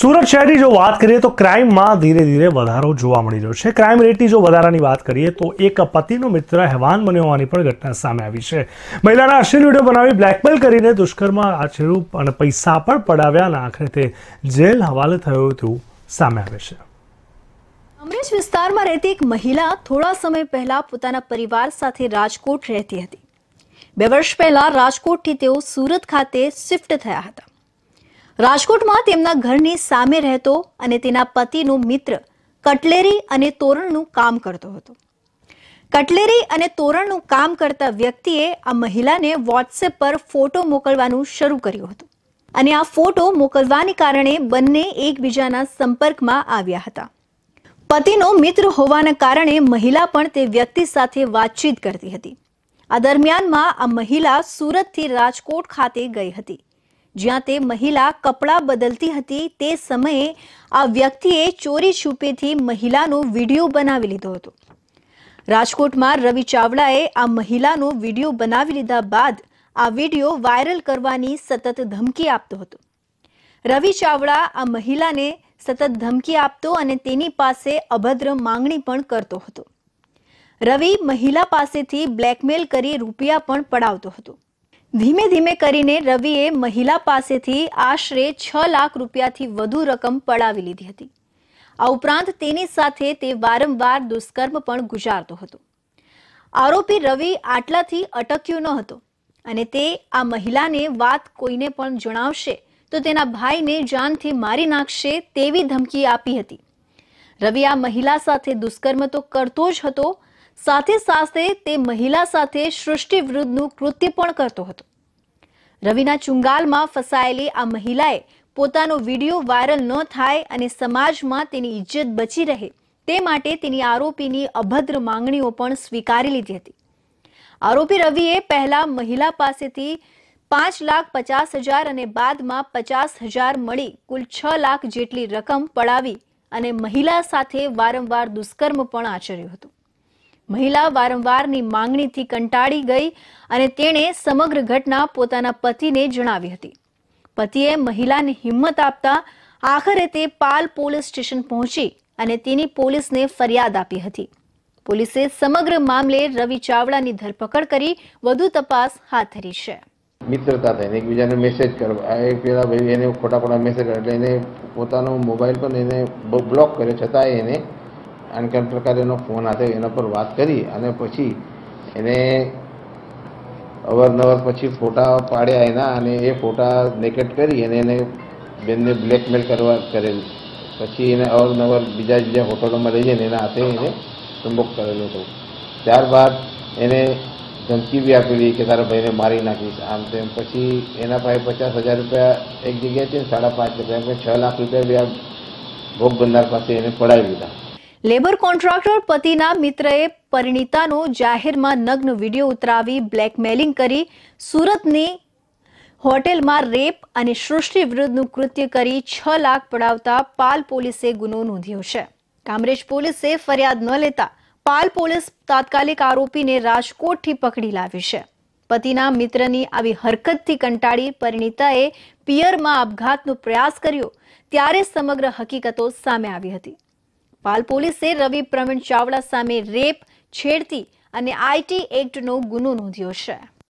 સુરત શહેરની જો વાત કરીએ તો ક્રાઇમમાં ધીરે ધીરે વધારો જોવા મળી રહ્યો છે ક્રાઇમ રેટની જો વધારાની વાત કરીએ તો એક પતિનો મિત્ર હેવાન બન્યો હોવાની પણ ઘટના સામે આવી છે મહિલાના અશ્લીલ વિડીયો બનાવી બ્લેકમેલ કરીને દુષ્કર્મ આચર્યું અને પૈસા પણ પડાવ્યાના આખરે તે જેલ હવાલે થયો હતું સામે આવે છે અમરેશ વિસ્તારમાં રહેતી એક મહિલા થોડા સમય પહેલા પોતાના પરિવાર સાથે રાજકોટ રહેતી હતી બે વર્ષ પહેલા રાજકોટથી તેઓ સુરત ખાતે શિફ્ટ થયા હતા રાજકોટમાં તેમના ઘરની સામે રહેતો અને તેના પતિનો મિત્ર કટલેરી અને તોરણનું કામ કરતો હતો કટલેરી અને તોરણનું કામ કરતા વ્યક્તિએ આ મહિલાને વોટ્સએપ પર ફોટો મોકલવાનું શરૂ કર્યું હતું અને આ ફોટો મોકલવાને કારણે બંને એકબીજાના સંપર્કમાં આવ્યા હતા પતિનો મિત્ર હોવાના કારણે મહિલા પણ તે વ્યક્તિ સાથે વાતચીત કરતી હતી આ દરમિયાનમાં આ મહિલા સુરતથી રાજકોટ ખાતે ગઈ હતી જ્યાં તે મહિલા કપડાં બદલતી હતી તે સમયે આ વ્યક્તિએ ચોરી છુપેથી મહિલાનો વિડીયો બનાવી લીધો હતો રાજકોટમાં રવિ ચાવડાએ આ મહિલાનો વિડીયો બનાવી લીધા બાદ આ વિડીયો વાયરલ કરવાની સતત ધમકી આપતો હતો રવિ ચાવડા આ મહિલાને સતત ધમકી આપતો અને તેની પાસે અભદ્ર માંગણી પણ કરતો હતો રવિ મહિલા પાસેથી બ્લેકમેલ કરી રૂપિયા પણ પડાવતો હતો ધીમે ધીમે કરીને રવિએ મહિલા પાસેથી આશરે છ લાખ રૂપિયાથી વધુ રકમ પડાવી લીધી હતી આ ઉપરાંત તેની સાથે તે વારંવાર દુષ્કર્મ પણ ગુજારતો હતો આરોપી રવિ આટલાથી અટક્યો ન હતો અને તે આ મહિલાને વાત કોઈને પણ જણાવશે તો તેના ભાઈને જાનથી મારી નાખશે તેવી ધમકી આપી હતી રવિ આ મહિલા સાથે દુષ્કર્મ તો કરતો જ હતો સાથે સાથે તે મહિલા સાથે સૃષ્ટિ વિરુદ્ધનું કૃત્ય પણ કરતો હતો રવિના ચુંગાલમાં ફસાયેલી આ મહિલાએ પોતાનો વિડીયો વાયરલ ન થાય અને સમાજમાં તેની ઇજ્જત બચી રહે તે માટે તેની આરોપીની અભદ્ર માંગણીઓ પણ સ્વીકારી લીધી હતી આરોપી રવિએ પહેલા મહિલા પાસેથી પાંચ લાખ પચાસ હજાર અને બાદમાં પચાસ હજાર મળી કુલ છ લાખ જેટલી રકમ પડાવી અને મહિલા સાથે વારંવાર દુષ્કર્મ પણ આચર્યું હતું મહિલા વારંવારની માંગણીથી કંટાળી ગઈ અને તેણે સમગ્ર ઘટના પોતાના પતિને જણાવી હતી પતિએ મહિલાને હિંમત આપતા આખરે તે પાલ પોલીસ સ્ટેશન પહોંચી અને તેની પોલીસને ફરિયાદ આપી હતી પોલીસે સમગ્ર મામલે રવિ ચાવડાની ધરપકડ કરી વધુ તપાસ હાથ ધરી છે મિત્રતા થઈને એકબીજાને મેસેજ કરવા એક પેલા ભાઈ એને ખોટા ખોટા મેસેજ એટલે એને પોતાનો મોબાઈલ પણ એને બ્લોક કર્યો છતાં એને અને કેમ પ્રકાર એનો ફોન હાથે એના પર વાત કરી અને પછી એને અવારનવાર પછી ફોટા પાડ્યા એના અને એ ફોટા નેકેટ કરી અને એને બેનને બ્લેકમેલ કરવા કરેલું પછી એને અવારનવાર બીજા બીજા હોટલોમાં લઈ જઈને એના હાથે એને ચુંબક કરેલો હતો ત્યારબાદ એને ધમકી બી આપેલી કે તારા ભાઈને મારી નાખીશ આમ તેમ પછી એના પાસે પચાસ હજાર રૂપિયા એક જગ્યાએથી સાડા પાંચ લાખ એમ છ લાખ રૂપિયા બી આ ભોગ બનનાર પાસે એને પડાવી દીધા લેબર કોન્ટ્રાક્ટર પતિના મિત્રએ પરિણીતાનો જાહેરમાં નગ્ન વિડીયો ઉતરાવી બ્લેકમેલિંગ કરી સુરતની હોટેલમાં રેપ અને સૃષ્ટિ વિરુદ્ધનું કૃત્ય કરી છ લાખ પડાવતા પાલ પોલીસે ગુનો નોંધ્યો છે કામરેજ પોલીસે ફરિયાદ ન લેતા પાલ પોલીસ તાત્કાલિક આરોપીને રાજકોટથી પકડી લાવી છે પતિના મિત્રની આવી હરકતથી કંટાળી પરિણીતાએ પિયરમાં આપઘાતનો પ્રયાસ કર્યો ત્યારે સમગ્ર હકીકતો સામે આવી હતી પાલ પોલીસે રવિ પ્રવીણ ચાવડા સામે રેપ છેડતી અને આઈટી એક્ટનો ગુનો નોંધ્યો છે